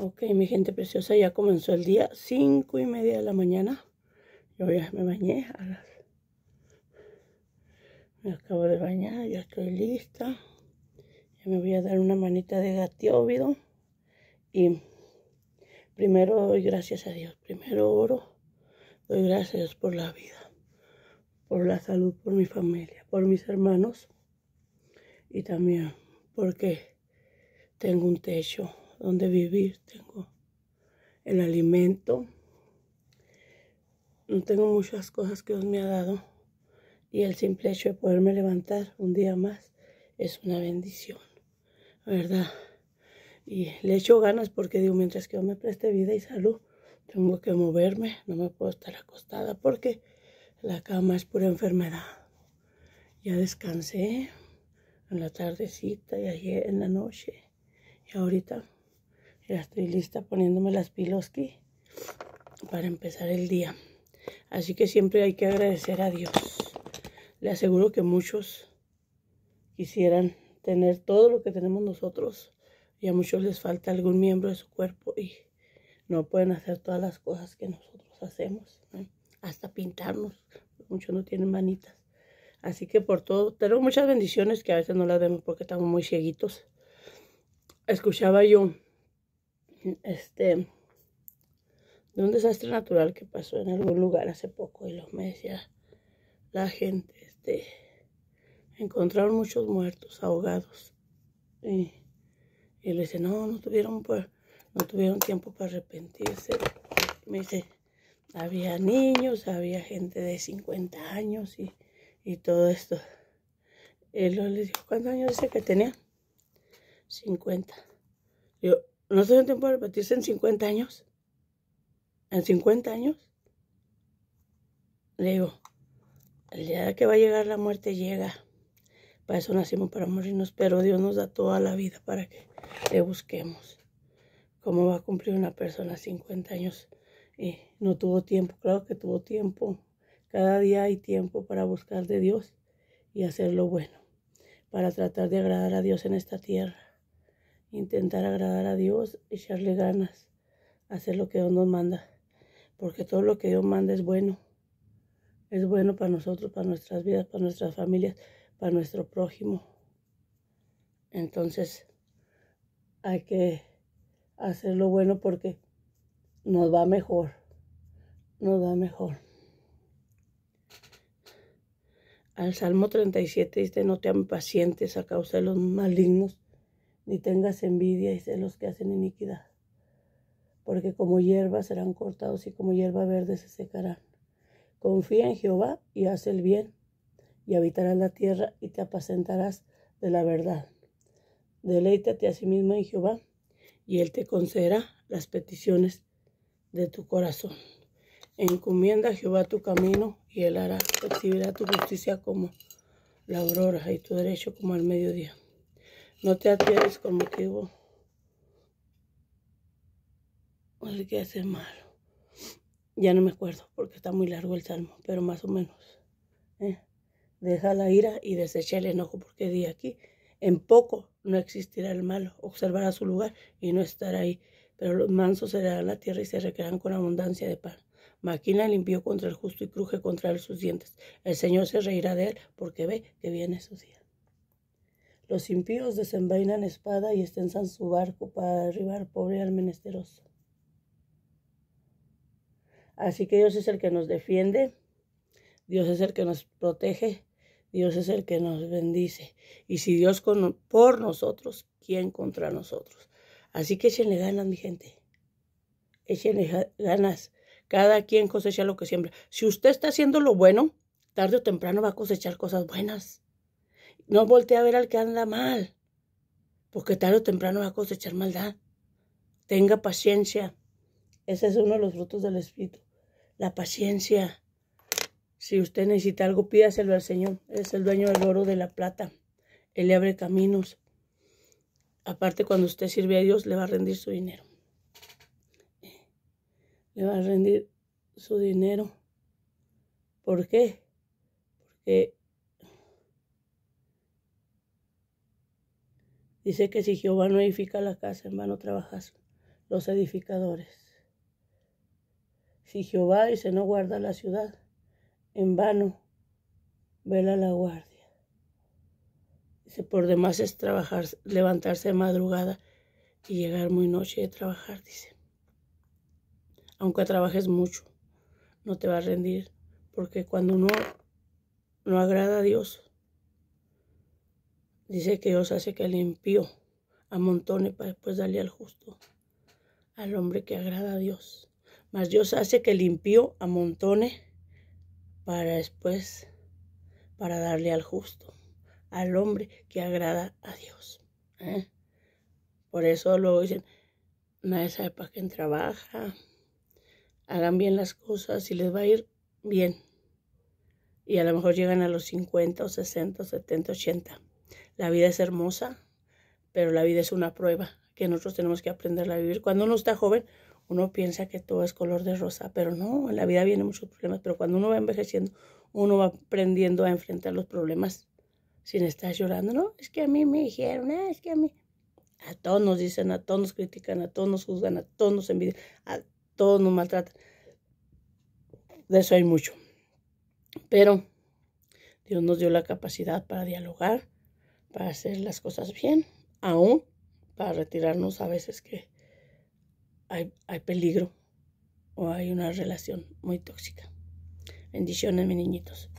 Ok, mi gente preciosa, ya comenzó el día Cinco y media de la mañana. Yo ya me bañé a Me acabo de bañar, ya estoy lista. Ya me voy a dar una manita de gatióbido. Y primero doy gracias a Dios. Primero oro. Doy gracias por la vida, por la salud, por mi familia, por mis hermanos. Y también porque tengo un techo donde vivir, tengo el alimento. No Tengo muchas cosas que Dios me ha dado y el simple hecho de poderme levantar un día más es una bendición, ¿verdad? Y le echo ganas porque digo, mientras que yo me preste vida y salud, tengo que moverme, no me puedo estar acostada porque la cama es pura enfermedad. Ya descansé en la tardecita y ayer en la noche y ahorita ya estoy lista poniéndome las piloski para empezar el día. Así que siempre hay que agradecer a Dios. Le aseguro que muchos quisieran tener todo lo que tenemos nosotros y a muchos les falta algún miembro de su cuerpo y no pueden hacer todas las cosas que nosotros hacemos, hasta pintarnos. Muchos no tienen manitas. Así que por todo, tenemos muchas bendiciones que a veces no las vemos porque estamos muy cieguitos. Escuchaba yo este, de un desastre natural que pasó en algún lugar hace poco y los me decía la gente, este, encontraron muchos muertos ahogados y, le dice, no, no tuvieron, pues no tuvieron tiempo para arrepentirse. Me dice, había niños, había gente de 50 años y, todo esto. Él le dijo, ¿cuántos años dice que tenía? 50. Yo, no se dio tiempo de repetirse en 50 años. En 50 años. Le digo, el día que va a llegar la muerte llega. Para eso nacimos, para morirnos, pero Dios nos da toda la vida para que le busquemos. ¿Cómo va a cumplir una persona 50 años? Y no tuvo tiempo, claro que tuvo tiempo. Cada día hay tiempo para buscar de Dios y hacer lo bueno, para tratar de agradar a Dios en esta tierra intentar agradar a Dios, echarle ganas, hacer lo que Dios nos manda, porque todo lo que Dios manda es bueno. Es bueno para nosotros, para nuestras vidas, para nuestras familias, para nuestro prójimo. Entonces, hay que hacer lo bueno porque nos va mejor. Nos va mejor. Al Salmo 37 dice, no te pacientes a causa de los malignos ni tengas envidia y celos que hacen iniquidad, porque como hierba serán cortados y como hierba verde se secarán. Confía en Jehová y haz el bien, y habitarás la tierra y te apacentarás de la verdad. Deleítate a sí mismo en Jehová, y Él te concederá las peticiones de tu corazón. Encomienda a Jehová tu camino, y Él hará, exhibirá tu justicia como la aurora y tu derecho como al mediodía. No te atiendes con motivo. O que hace malo. Ya no me acuerdo porque está muy largo el salmo, pero más o menos. ¿eh? Deja la ira y desecha el enojo porque di aquí. En poco no existirá el malo. Observará su lugar y no estará ahí. Pero los mansos serán la tierra y se recrearán con abundancia de pan. Maquina limpió contra el justo y cruje contra él sus dientes. El Señor se reirá de él porque ve que viene su día. Los impíos desenvainan espada y extensan su barco para derribar pobre al menesteroso. Así que Dios es el que nos defiende, Dios es el que nos protege, Dios es el que nos bendice. Y si Dios por nosotros, ¿quién contra nosotros? Así que échenle ganas, mi gente. Échenle ganas. Cada quien cosecha lo que siembra. Si usted está haciendo lo bueno, tarde o temprano va a cosechar cosas buenas. No voltea a ver al que anda mal, porque tarde o temprano va a cosechar maldad. Tenga paciencia. Ese es uno de los frutos del Espíritu. La paciencia. Si usted necesita algo, pídaselo al Señor. Es el dueño del oro de la plata. Él le abre caminos. Aparte, cuando usted sirve a Dios, le va a rendir su dinero. Le va a rendir su dinero. ¿Por qué? Porque Dice que si Jehová no edifica la casa, en vano trabajas los edificadores. Si Jehová dice no guarda la ciudad, en vano vela la guardia. Dice, por demás es trabajar, levantarse de madrugada y llegar muy noche y trabajar, dice. Aunque trabajes mucho, no te va a rendir, porque cuando uno no agrada a Dios, Dice que Dios hace que limpió a montones para después darle al justo, al hombre que agrada a Dios. Mas Dios hace que limpió a montones para después, para darle al justo, al hombre que agrada a Dios. ¿eh? Por eso luego dicen, nadie sabe para quién trabaja, hagan bien las cosas y les va a ir bien. Y a lo mejor llegan a los 50 o 60, 70, 80. La vida es hermosa, pero la vida es una prueba que nosotros tenemos que aprenderla a vivir. Cuando uno está joven, uno piensa que todo es color de rosa, pero no, en la vida vienen muchos problemas, pero cuando uno va envejeciendo, uno va aprendiendo a enfrentar los problemas sin estar llorando, no, es que a mí me dijeron, ah, es que a mí, a todos nos dicen, a todos nos critican, a todos nos juzgan, a todos nos envidian, a todos nos maltratan. De eso hay mucho. Pero Dios nos dio la capacidad para dialogar, para hacer las cosas bien, aún para retirarnos a veces que hay, peligro o hay una relación muy tóxica. Bendiciones, mis niñitos.